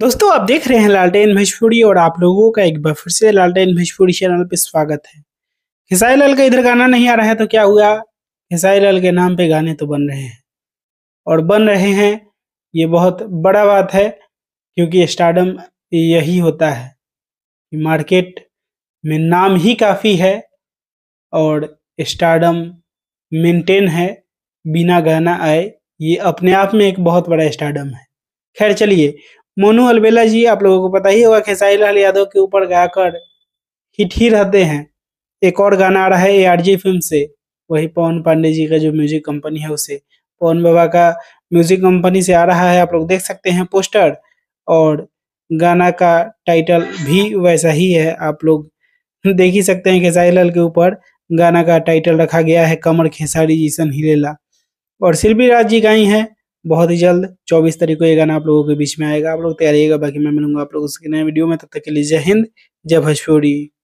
दोस्तों आप देख रहे हैं लालटेन भोजपुरी और आप लोगों का एक बार फिर से लालटेन भोजपुरी चैनल पर स्वागत है खेसाई लाल का इधर गाना नहीं आ रहा है तो क्या हुआ हिसाई लाल के नाम पे गाने तो बन रहे हैं और बन रहे हैं ये बहुत बड़ा बात है क्योंकि स्टार्डम यही होता है मार्केट में नाम ही काफ़ी है और स्टार्डम मेंटेन है बिना गाना आए ये अपने आप में एक बहुत बड़ा स्टार्डम है खैर चलिए मोनू अलबेला जी आप लोगों को पता ही होगा खेसारी लाल यादव के ऊपर गाकर हिट ही रहते हैं एक और गाना आ रहा है ए आर जी फिल्म से वही पवन पांडे जी का जो म्यूजिक कंपनी है उसे पवन बाबा का म्यूजिक कंपनी से आ रहा है आप लोग देख सकते हैं पोस्टर और गाना का टाइटल भी वैसा ही है आप लोग देख ही सकते हैं खेसारी लाल के ऊपर गाना का टाइटल रखा गया है कमर खेसारी जीसन हिलेला और शिल्पी राज जी गाई हैं बहुत ही जल्द चौबीस तारीख को ये गाना आप लोगों के बीच में आएगा आप लोग तैयारी बाकी मैं मिलूंगा आप लोगों से नए वीडियो में तब तक के लिए जय हिंद जय भोजपुरी